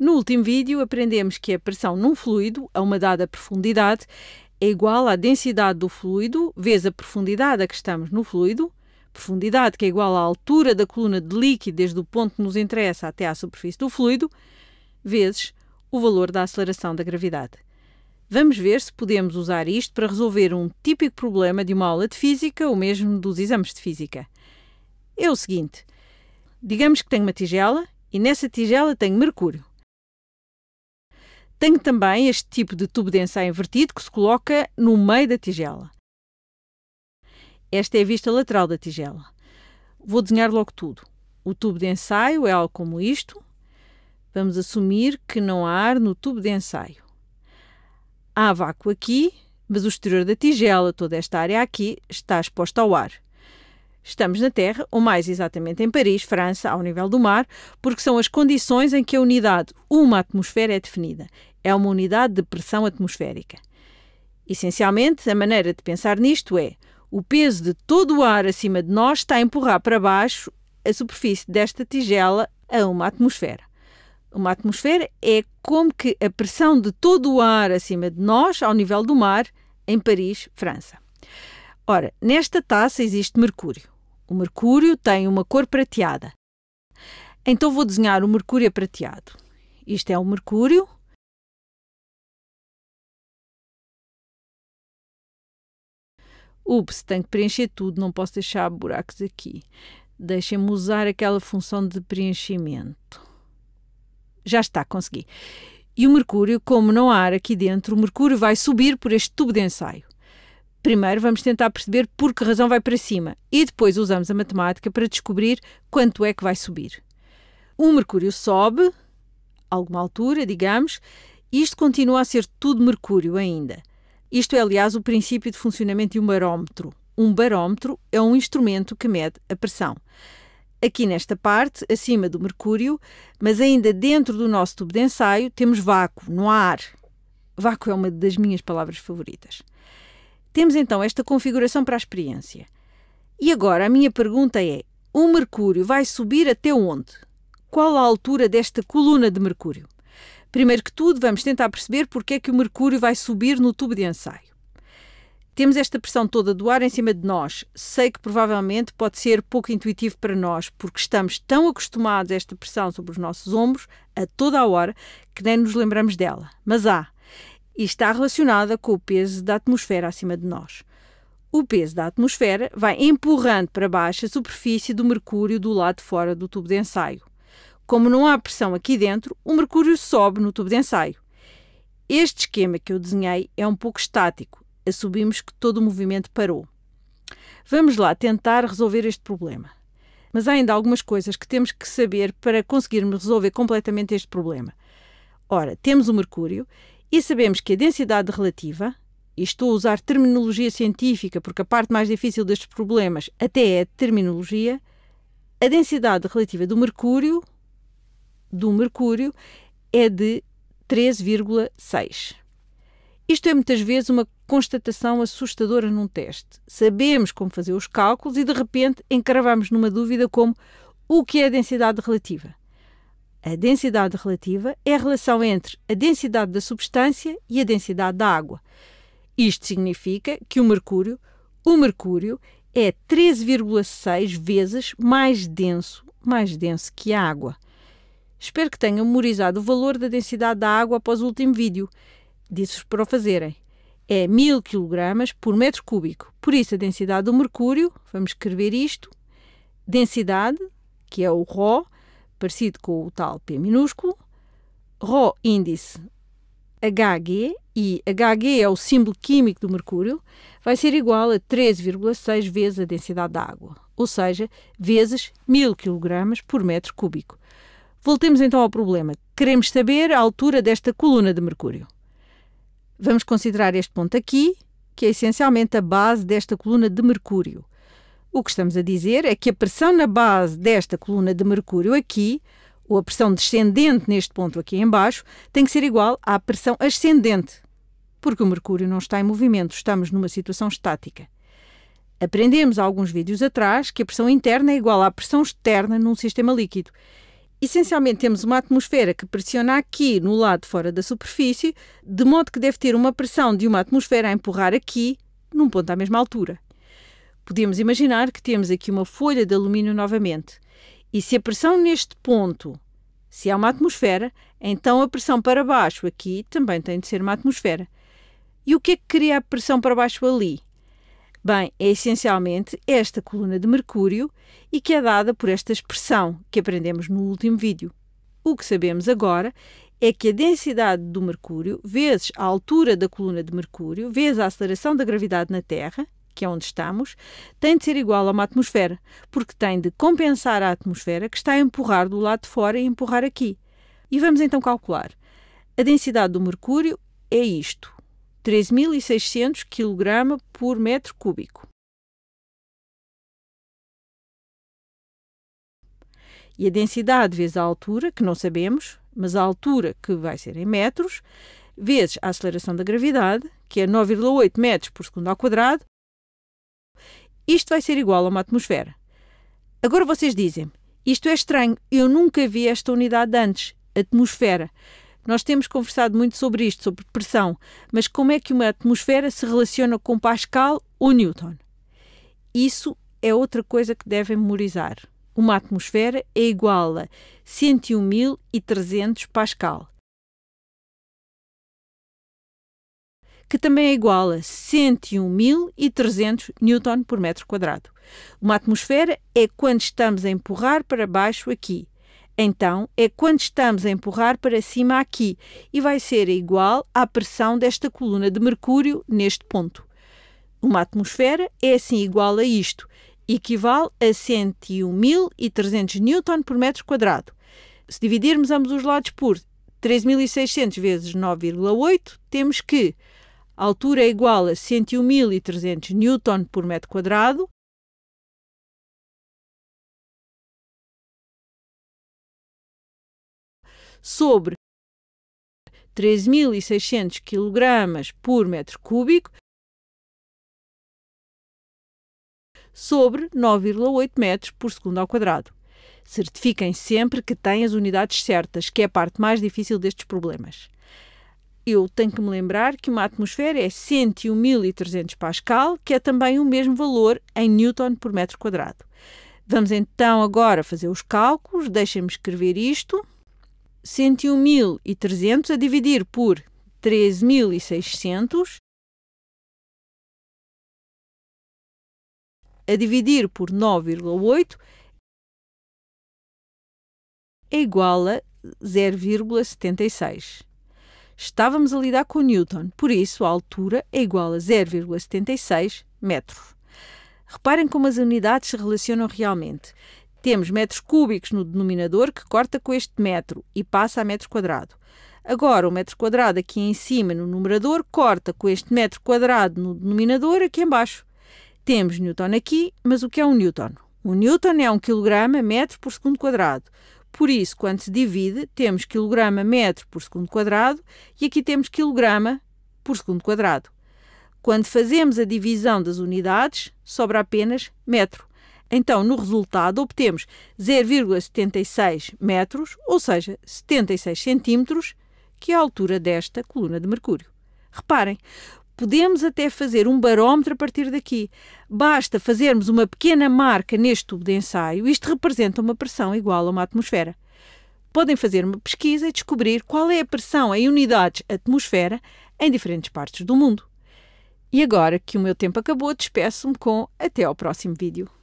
No último vídeo, aprendemos que a pressão num fluido, a uma dada profundidade, é igual à densidade do fluido vezes a profundidade a que estamos no fluido, profundidade que é igual à altura da coluna de líquido desde o ponto que nos interessa até à superfície do fluido, vezes o valor da aceleração da gravidade. Vamos ver se podemos usar isto para resolver um típico problema de uma aula de física ou mesmo dos exames de física. É o seguinte: digamos que tenho uma tigela e nessa tigela tenho mercúrio. Tenho também este tipo de tubo de ensaio invertido que se coloca no meio da tigela. Esta é a vista lateral da tigela. Vou desenhar logo tudo. O tubo de ensaio é algo como isto. Vamos assumir que não há ar no tubo de ensaio. Há vácuo aqui, mas o exterior da tigela, toda esta área aqui, está exposta ao ar. Estamos na Terra, ou mais exatamente em Paris, França, ao nível do mar, porque são as condições em que a unidade, uma atmosfera, é definida é uma unidade de pressão atmosférica. Essencialmente, a maneira de pensar nisto é: o peso de todo o ar acima de nós está a empurrar para baixo a superfície desta tigela a uma atmosfera. Uma atmosfera é como que a pressão de todo o ar acima de nós, ao nível do mar, em Paris, França. Ora, nesta taça existe mercúrio. O mercúrio tem uma cor prateada. Então vou desenhar o mercúrio prateado. Isto é o mercúrio, ups, tenho que preencher tudo, não posso deixar buracos aqui. Deixem-me usar aquela função de preenchimento. Já está, consegui. E o mercúrio, como não há ar aqui dentro, o mercúrio vai subir por este tubo de ensaio. Primeiro vamos tentar perceber por que razão vai para cima e depois usamos a matemática para descobrir quanto é que vai subir. O mercúrio sobe, a alguma altura, digamos, isto continua a ser tudo mercúrio ainda. Isto é, aliás, o princípio de funcionamento de um barómetro. Um barómetro é um instrumento que mede a pressão. Aqui nesta parte, acima do mercúrio, mas ainda dentro do nosso tubo de ensaio, temos vácuo, no ar. Vácuo é uma das minhas palavras favoritas. Temos então esta configuração para a experiência. E agora a minha pergunta é: o mercúrio vai subir até onde? Qual a altura desta coluna de mercúrio? Primeiro que tudo, vamos tentar perceber porque é que o mercúrio vai subir no tubo de ensaio. Temos esta pressão toda do ar em cima de nós. Sei que provavelmente pode ser pouco intuitivo para nós, porque estamos tão acostumados a esta pressão sobre os nossos ombros, a toda a hora, que nem nos lembramos dela. Mas há. E está relacionada com o peso da atmosfera acima de nós. O peso da atmosfera vai empurrando para baixo a superfície do mercúrio do lado de fora do tubo de ensaio. Como não há pressão aqui dentro, o mercúrio sobe no tubo de ensaio. Este esquema que eu desenhei é um pouco estático. Assumimos que todo o movimento parou. Vamos lá tentar resolver este problema. Mas há ainda algumas coisas que temos que saber para conseguirmos resolver completamente este problema. Ora, temos o mercúrio e sabemos que a densidade relativa, e estou a usar terminologia científica porque a parte mais difícil destes problemas até é a terminologia, a densidade relativa do mercúrio do mercúrio é de 3,6. Isto é muitas vezes uma constatação assustadora num teste. Sabemos como fazer os cálculos e de repente encravamos numa dúvida como o que é a densidade relativa. A densidade relativa é a relação entre a densidade da substância e a densidade da água. Isto significa que o mercúrio, o mercúrio é 13,6 vezes mais denso, mais denso que a água. Espero que tenham memorizado o valor da densidade da água após o último vídeo. Disse-vos para o fazerem. É 1000 kg por metro cúbico. Por isso, a densidade do mercúrio, vamos escrever isto, densidade, que é o Rho, parecido com o tal P minúsculo, Rho índice HG, e HG é o símbolo químico do mercúrio, vai ser igual a 13,6 vezes a densidade da água, ou seja, vezes 1000 kg por metro cúbico. Voltemos então ao problema. Queremos saber a altura desta coluna de mercúrio. Vamos considerar este ponto aqui, que é essencialmente a base desta coluna de mercúrio. O que estamos a dizer é que a pressão na base desta coluna de mercúrio aqui, ou a pressão descendente neste ponto aqui embaixo, tem que ser igual à pressão ascendente, porque o mercúrio não está em movimento, estamos numa situação estática. Aprendemos há alguns vídeos atrás que a pressão interna é igual à pressão externa num sistema líquido Essencialmente, temos uma atmosfera que pressiona aqui, no lado fora da superfície, de modo que deve ter uma pressão de uma atmosfera a empurrar aqui, num ponto à mesma altura. Podemos imaginar que temos aqui uma folha de alumínio novamente. E se a pressão neste ponto, se há uma atmosfera, então a pressão para baixo aqui também tem de ser uma atmosfera. E o que é que cria a pressão para baixo ali? Bem, é essencialmente esta coluna de mercúrio e que é dada por esta expressão que aprendemos no último vídeo. O que sabemos agora é que a densidade do mercúrio vezes a altura da coluna de mercúrio vezes a aceleração da gravidade na Terra, que é onde estamos, tem de ser igual a uma atmosfera, porque tem de compensar a atmosfera que está a empurrar do lado de fora e empurrar aqui. E vamos então calcular. A densidade do mercúrio é isto. 3.600 kg por metro cúbico. E a densidade vezes a altura, que não sabemos, mas a altura, que vai ser em metros, vezes a aceleração da gravidade, que é 9,8 metros por segundo ao quadrado, isto vai ser igual a uma atmosfera. Agora vocês dizem, isto é estranho, eu nunca vi esta unidade antes, atmosfera. Nós temos conversado muito sobre isto, sobre pressão, mas como é que uma atmosfera se relaciona com Pascal ou Newton? Isso é outra coisa que devem memorizar. Uma atmosfera é igual a 101.300 Pascal, que também é igual a 101.300 Newton por metro quadrado. Uma atmosfera é quando estamos a empurrar para baixo aqui, então, é quando estamos a empurrar para cima aqui e vai ser igual à pressão desta coluna de mercúrio neste ponto. Uma atmosfera é assim igual a isto, equivale a 101.300 N por metro quadrado. Se dividirmos ambos os lados por 3.600 vezes 9,8, temos que a altura é igual a 101.300 N por metro quadrado, sobre 3.600 kg por metro cúbico sobre 9,8 metros por segundo ao quadrado. Certifiquem sempre que têm as unidades certas, que é a parte mais difícil destes problemas. Eu tenho que me lembrar que uma atmosfera é 101.300 Pascal, que é também o mesmo valor em Newton por metro quadrado. Vamos então agora fazer os cálculos. Deixem-me escrever isto. 101.300 a dividir por 13.600 a dividir por 9,8 é igual a 0,76. Estávamos a lidar com Newton, por isso a altura é igual a 0,76 metros. Reparem como as unidades se relacionam realmente. Temos metros cúbicos no denominador que corta com este metro e passa a metro quadrado. Agora, o metro quadrado aqui em cima no numerador corta com este metro quadrado no denominador aqui embaixo. Temos newton aqui, mas o que é um newton? Um newton é um quilograma metro por segundo quadrado. Por isso, quando se divide, temos quilograma metro por segundo quadrado e aqui temos quilograma por segundo quadrado. Quando fazemos a divisão das unidades, sobra apenas metro. Então, no resultado, obtemos 0,76 metros, ou seja, 76 centímetros, que é a altura desta coluna de mercúrio. Reparem, podemos até fazer um barómetro a partir daqui. Basta fazermos uma pequena marca neste tubo de ensaio, isto representa uma pressão igual a uma atmosfera. Podem fazer uma pesquisa e descobrir qual é a pressão em unidades atmosfera em diferentes partes do mundo. E agora que o meu tempo acabou, despeço-me com até ao próximo vídeo.